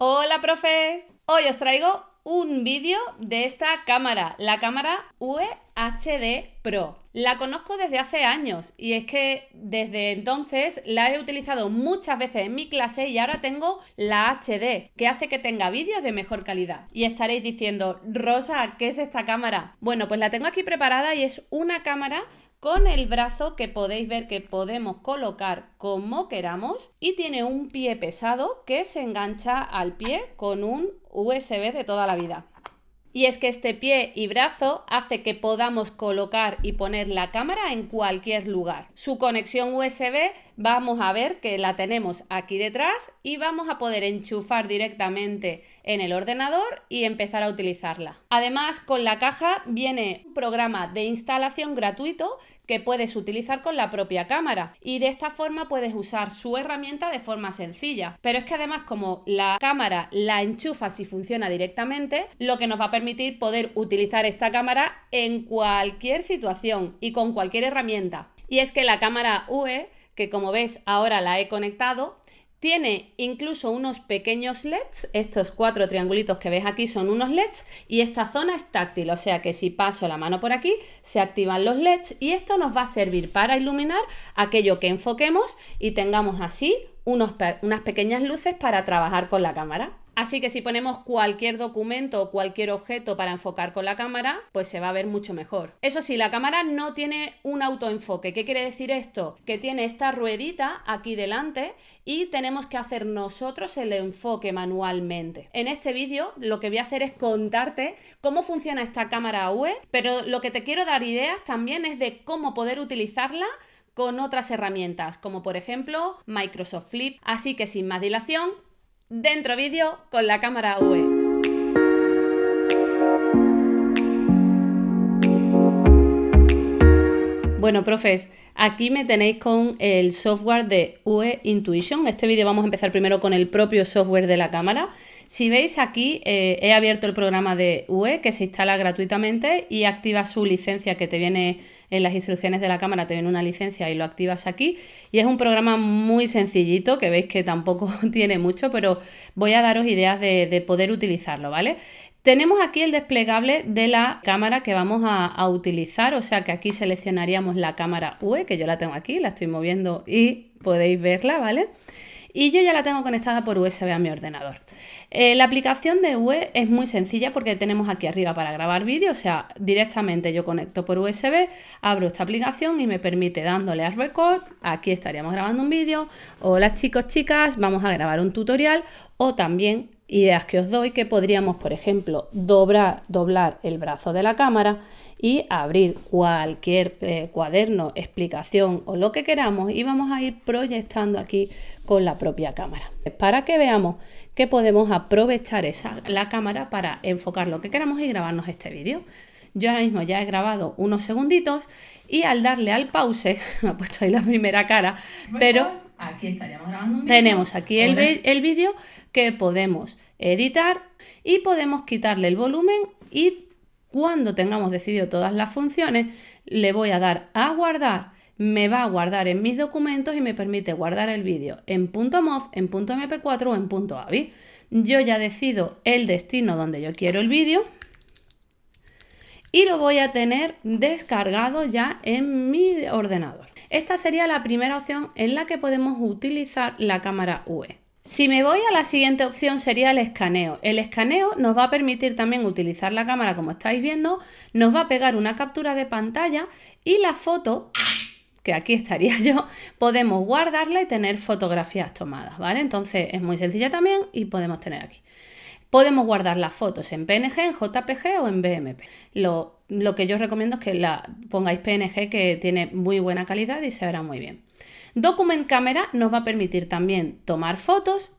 Hola profes, hoy os traigo un vídeo de esta cámara, la cámara UHD e Pro. La conozco desde hace años y es que desde entonces la he utilizado muchas veces en mi clase y ahora tengo la HD, que hace que tenga vídeos de mejor calidad. Y estaréis diciendo, Rosa, ¿qué es esta cámara? Bueno, pues la tengo aquí preparada y es una cámara con el brazo que podéis ver que podemos colocar como queramos y tiene un pie pesado que se engancha al pie con un USB de toda la vida. Y es que este pie y brazo hace que podamos colocar y poner la cámara en cualquier lugar. Su conexión USB vamos a ver que la tenemos aquí detrás y vamos a poder enchufar directamente en el ordenador y empezar a utilizarla. Además, con la caja viene un programa de instalación gratuito que puedes utilizar con la propia cámara y de esta forma puedes usar su herramienta de forma sencilla. Pero es que además como la cámara la enchufa si funciona directamente, lo que nos va a permitir poder utilizar esta cámara en cualquier situación y con cualquier herramienta. Y es que la cámara UE que como ves ahora la he conectado, tiene incluso unos pequeños LEDs, estos cuatro triangulitos que ves aquí son unos LEDs y esta zona es táctil, o sea que si paso la mano por aquí se activan los LEDs y esto nos va a servir para iluminar aquello que enfoquemos y tengamos así unas pequeñas luces para trabajar con la cámara. Así que si ponemos cualquier documento o cualquier objeto para enfocar con la cámara, pues se va a ver mucho mejor. Eso sí, la cámara no tiene un autoenfoque. ¿Qué quiere decir esto? Que tiene esta ruedita aquí delante y tenemos que hacer nosotros el enfoque manualmente. En este vídeo lo que voy a hacer es contarte cómo funciona esta cámara web, pero lo que te quiero dar ideas también es de cómo poder utilizarla con otras herramientas, como por ejemplo Microsoft Flip. Así que sin más dilación, dentro vídeo con la cámara UE. Bueno, profes, aquí me tenéis con el software de UE Intuition. Este vídeo vamos a empezar primero con el propio software de la cámara. Si veis aquí, eh, he abierto el programa de UE que se instala gratuitamente y activa su licencia que te viene en las instrucciones de la cámara te ven una licencia y lo activas aquí. Y es un programa muy sencillito, que veis que tampoco tiene mucho, pero voy a daros ideas de, poder utilizarlo, ¿vale? Tenemos aquí el desplegable de la cámara que vamos a, utilizar, o sea que aquí seleccionaríamos la cámara UE, que yo la tengo aquí, la estoy moviendo y podéis verla, ¿vale? vale y yo ya la tengo conectada por USB a mi ordenador. Eh, la aplicación de web es muy sencilla porque tenemos aquí arriba para grabar vídeo, o sea, directamente yo conecto por USB, abro esta aplicación y me permite dándole a record, aquí estaríamos grabando un vídeo, hola chicos, chicas, vamos a grabar un tutorial o también ideas que os doy que podríamos, por ejemplo, doblar el brazo de la cámara y abrir cualquier eh, cuaderno, explicación o lo que queramos y vamos a ir proyectando aquí con la propia cámara. Para que veamos que podemos aprovechar esa, la cámara para enfocar lo que queramos y grabarnos este vídeo. Yo ahora mismo ya he grabado unos segunditos y al darle al pause, me ha puesto ahí la primera cara, pero aquí Tenemos aquí el, el vídeo que podemos editar y podemos quitarle el volumen y cuando tengamos decidido todas las funciones, le voy a dar a guardar, me va a guardar en mis documentos y me permite guardar el vídeo en .mov, en .mp4 o en .avi. Yo ya decido el destino donde yo quiero el vídeo y lo voy a tener descargado ya en mi ordenador. Esta sería la primera opción en la que podemos utilizar la cámara UE. Si me voy a la siguiente opción sería el escaneo. El escaneo nos va a permitir también utilizar la cámara como estáis viendo, nos va a pegar una captura de pantalla y la foto que aquí estaría yo, podemos guardarla y tener fotografías tomadas, ¿vale? Entonces es muy sencilla también y podemos tener aquí. Podemos guardar las fotos en PNG, en JPG o en BMP. Lo, que yo os recomiendo es que la pongáis PNG que tiene muy buena calidad y se verá muy bien. Document Camera nos va a permitir también tomar fotos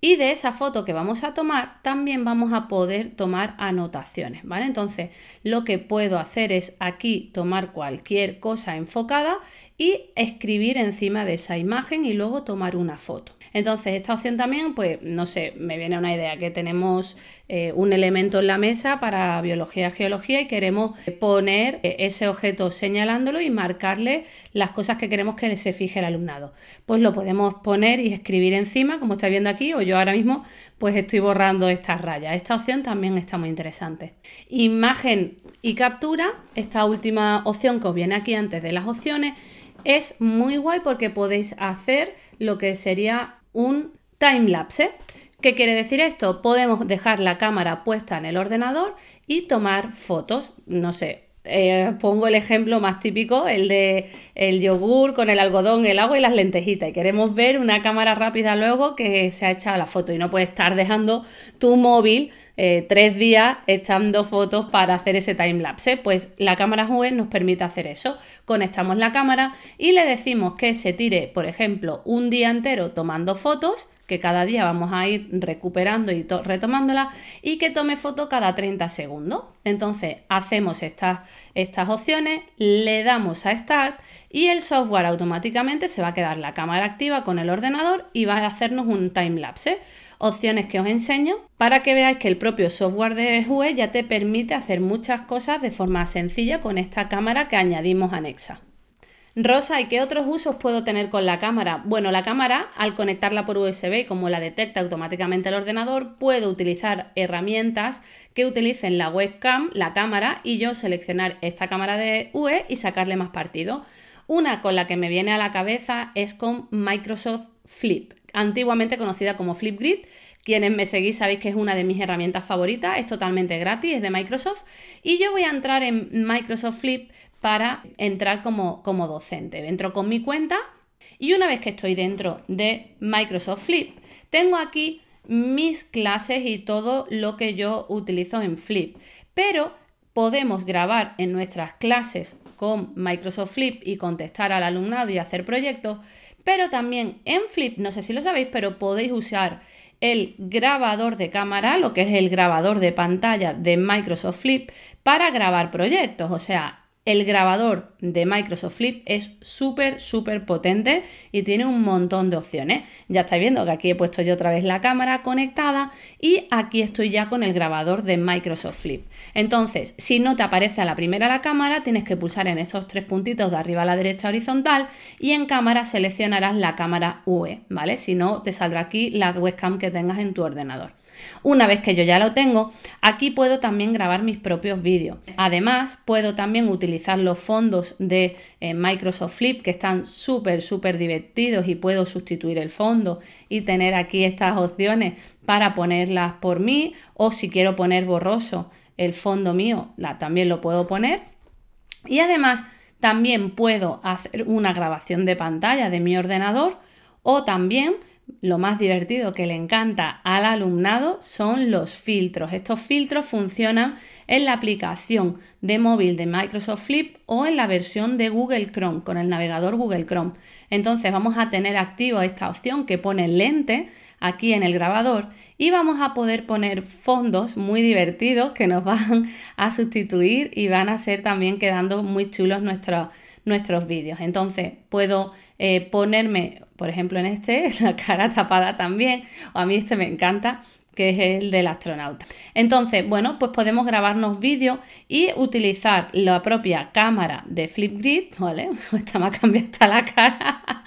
y de esa foto que vamos a tomar también vamos a poder tomar anotaciones, ¿vale? Entonces lo que puedo hacer es aquí tomar cualquier cosa enfocada y escribir encima de esa imagen y luego tomar una foto. Entonces, esta opción también, pues, no sé, me viene una idea que tenemos eh, un elemento en la mesa para biología, geología y queremos poner eh, ese objeto señalándolo y marcarle las cosas que queremos que se fije el alumnado. Pues lo podemos poner y escribir encima, como estáis viendo aquí, o yo ahora mismo, pues estoy borrando estas rayas. Esta opción también está muy interesante. Imagen y captura, esta última opción que os viene aquí antes de las opciones, es muy guay porque podéis hacer lo que sería un time lapse. ¿Qué quiere decir esto? Podemos dejar la cámara puesta en el ordenador y tomar fotos, no sé, eh, pongo el ejemplo más típico, el de el yogur con el algodón, el agua y las lentejitas. Y queremos ver una cámara rápida luego que se ha echado la foto. Y no puedes estar dejando tu móvil eh, tres días echando fotos para hacer ese timelapse. lapse. Pues la cámara joven nos permite hacer eso. Conectamos la cámara y le decimos que se tire, por ejemplo, un día entero tomando fotos que cada día vamos a ir recuperando y retomándola y que tome foto cada 30 segundos. Entonces hacemos estas, opciones, le damos a Start y el software automáticamente se va a quedar la cámara activa con el ordenador y va a hacernos un time lapse opciones que os enseño para que veáis que el propio software de Hue ya te permite hacer muchas cosas de forma sencilla con esta cámara que añadimos anexa. Rosa, ¿y qué otros usos puedo tener con la cámara? Bueno, la cámara, al conectarla por USB, como la detecta automáticamente el ordenador, puedo utilizar herramientas que utilicen la webcam, la cámara, y yo seleccionar esta cámara de UE y sacarle más partido. Una con la que me viene a la cabeza es con Microsoft Flip, antiguamente conocida como Flipgrid. Quienes me seguís sabéis que es una de mis herramientas favoritas, es totalmente gratis, es de Microsoft. Y yo voy a entrar en Microsoft Flip para entrar como, docente. Entro con mi cuenta y una vez que estoy dentro de Microsoft Flip, tengo aquí mis clases y todo lo que yo utilizo en Flip. Pero podemos grabar en nuestras clases con Microsoft Flip y contestar al alumnado y hacer proyectos, pero también en Flip, no sé si lo sabéis, pero podéis usar el grabador de cámara, lo que es el grabador de pantalla de Microsoft Flip, para grabar proyectos. O sea, el grabador de Microsoft Flip es súper, súper potente y tiene un montón de opciones. Ya estáis viendo que aquí he puesto yo otra vez la cámara conectada y aquí estoy ya con el grabador de Microsoft Flip. Entonces, si no te aparece a la primera la cámara, tienes que pulsar en estos tres puntitos de arriba a la derecha horizontal y en cámara seleccionarás la cámara UE, ¿vale? Si no, te saldrá aquí la webcam que tengas en tu ordenador. Una vez que yo ya lo tengo, aquí puedo también grabar mis propios vídeos. Además, puedo también utilizar los fondos de eh, Microsoft Flip que están súper, súper divertidos y puedo sustituir el fondo y tener aquí estas opciones para ponerlas por mí o si quiero poner borroso el fondo mío, la, también lo puedo poner. Y además también puedo hacer una grabación de pantalla de mi ordenador o también lo más divertido que le encanta al alumnado son los filtros. Estos filtros funcionan en la aplicación de móvil de Microsoft Flip o en la versión de Google Chrome con el navegador Google Chrome. Entonces vamos a tener activa esta opción que pone lente aquí en el grabador y vamos a poder poner fondos muy divertidos que nos van a sustituir y van a ser también quedando muy chulos nuestros, nuestros vídeos. Entonces puedo eh, ponerme, por ejemplo, en este, la cara tapada también, o a mí este me encanta, que es el del astronauta. Entonces, bueno, pues podemos grabarnos vídeos y utilizar la propia cámara de Flipgrid, ¿vale? Esta me ha cambiado hasta la cara.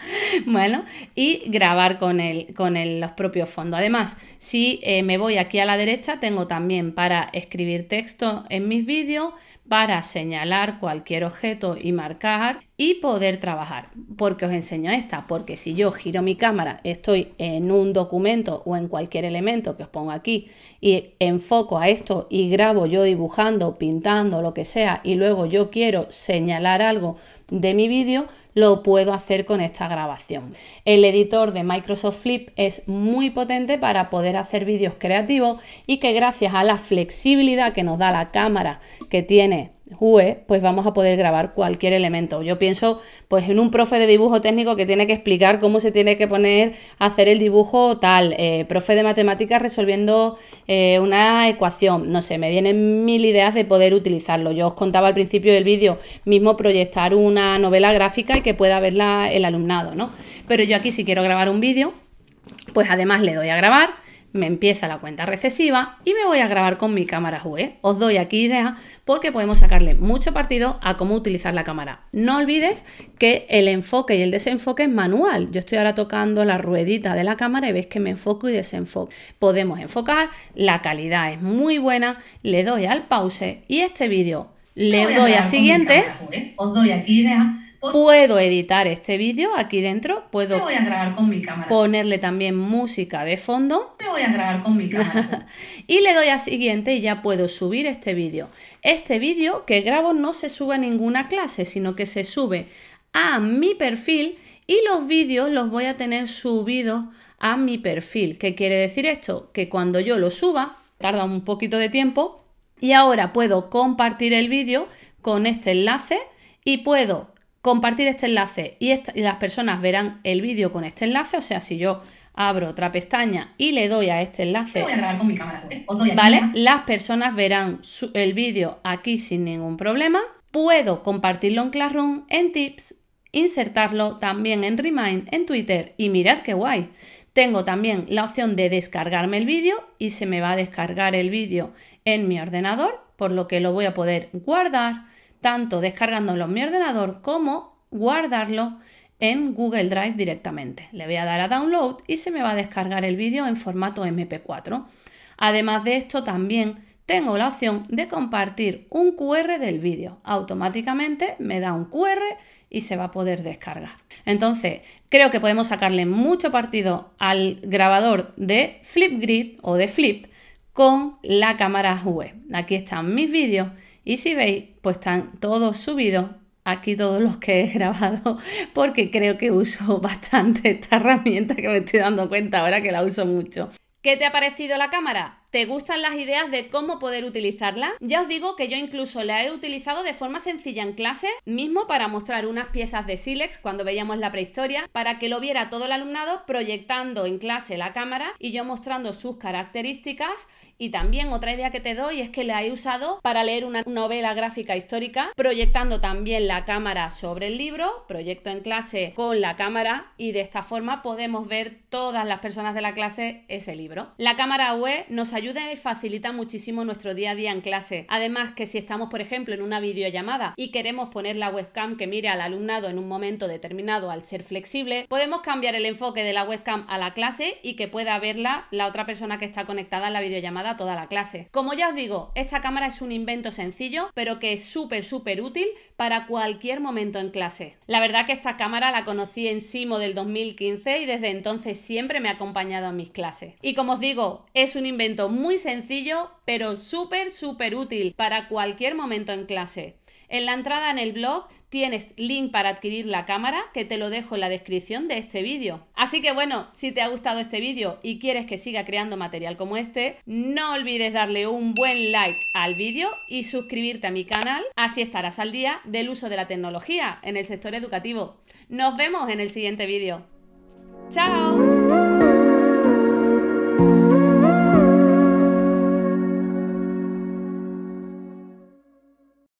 bueno, y grabar con, el, con los propios fondos. Además, si eh, me voy aquí a la derecha, tengo también para escribir texto en mis vídeos, para señalar cualquier objeto y marcar y poder trabajar. porque os enseño esta? Porque si yo giro mi cámara, estoy en un documento o en cualquier elemento que os pongo aquí y enfoco a esto y grabo yo dibujando, pintando, lo que sea, y luego yo quiero señalar algo de mi vídeo, lo puedo hacer con esta grabación. El editor de Microsoft Flip es muy potente para poder hacer vídeos creativos y que gracias a la flexibilidad que nos da la cámara que tiene pues vamos a poder grabar cualquier elemento. Yo pienso pues en un profe de dibujo técnico que tiene que explicar cómo se tiene que poner a hacer el dibujo tal, eh, profe de matemáticas resolviendo eh, una ecuación, no sé, me vienen mil ideas de poder utilizarlo. Yo os contaba al principio del vídeo mismo proyectar una novela gráfica y que pueda verla el alumnado, ¿no? Pero yo aquí si quiero grabar un vídeo, pues además le doy a grabar me empieza la cuenta recesiva y me voy a grabar con mi cámara UE. Os doy aquí idea porque podemos sacarle mucho partido a cómo utilizar la cámara. No olvides que el enfoque y el desenfoque es manual. Yo estoy ahora tocando la ruedita de la cámara y veis que me enfoco y desenfoco. Podemos enfocar, la calidad es muy buena, le doy al pause y este vídeo le doy a, siguiente. E. Os doy aquí idea. Puedo editar este vídeo aquí dentro, puedo ponerle también música de fondo. voy a grabar mi cámara. y le doy a siguiente y ya puedo subir este vídeo. Este vídeo que grabo no se sube a ninguna clase, sino que se sube a mi perfil y los vídeos los voy a tener subidos a mi perfil. ¿Qué quiere decir esto? Que cuando yo lo suba, tarda un poquito de tiempo y ahora puedo compartir el vídeo con este enlace y puedo compartir este enlace y, las personas verán el vídeo con este enlace. O sea, si yo abro otra pestaña y le doy a este enlace, voy a con mi cámara, pues, ¿vale? Las personas verán el vídeo aquí sin ningún problema. Puedo compartirlo en Classroom, en Tips, insertarlo también en Remind, en Twitter y mirad qué guay. Tengo también la opción de descargarme el vídeo y se me va a descargar el vídeo en mi ordenador, por lo que lo voy a poder guardar, tanto descargándolo en mi ordenador como guardarlo en Google Drive directamente. Le voy a dar a download y se me va a descargar el vídeo en formato MP4. Además de esto, también tengo la opción de compartir un QR del vídeo. Automáticamente me da un QR y se va a poder descargar. Entonces, creo que podemos sacarle mucho partido al grabador de Flipgrid o de Flip con la cámara web. Aquí están mis vídeos y si veis, pues están todos subidos. Aquí todos los que he grabado, porque creo que uso bastante esta herramienta que me estoy dando cuenta ahora que la uso mucho. ¿Qué te ha parecido la cámara? ¿Te gustan las ideas de cómo poder utilizarla? Ya os digo que yo incluso la he utilizado de forma sencilla en clase, mismo para mostrar unas piezas de sílex cuando veíamos la prehistoria, para que lo viera todo el alumnado proyectando en clase la cámara y yo mostrando sus características y también otra idea que te doy es que la he usado para leer una novela gráfica histórica, proyectando también la cámara sobre el libro, proyecto en clase con la cámara y de esta forma podemos ver todas las personas de la clase ese libro. La cámara web nos ayuda y facilita muchísimo nuestro día a día en clase. Además que si estamos, por ejemplo, en una videollamada y queremos poner la webcam que mire al alumnado en un momento determinado al ser flexible, podemos cambiar el enfoque de la webcam a la clase y que pueda verla la otra persona que está conectada a la videollamada toda la clase. Como ya os digo, esta cámara es un invento sencillo, pero que es súper, súper útil para cualquier momento en clase. La verdad que esta cámara la conocí en Simo del 2015 y desde entonces siempre me ha acompañado en mis clases. Y como os digo, es un invento muy sencillo, pero súper, súper útil para cualquier momento en clase. En la entrada en el blog tienes link para adquirir la cámara que te lo dejo en la descripción de este vídeo. Así que bueno, si te ha gustado este vídeo y quieres que siga creando material como este, no olvides darle un buen like al vídeo y suscribirte a mi canal, así estarás al día del uso de la tecnología en el sector educativo. Nos vemos en el siguiente vídeo. ¡Chao!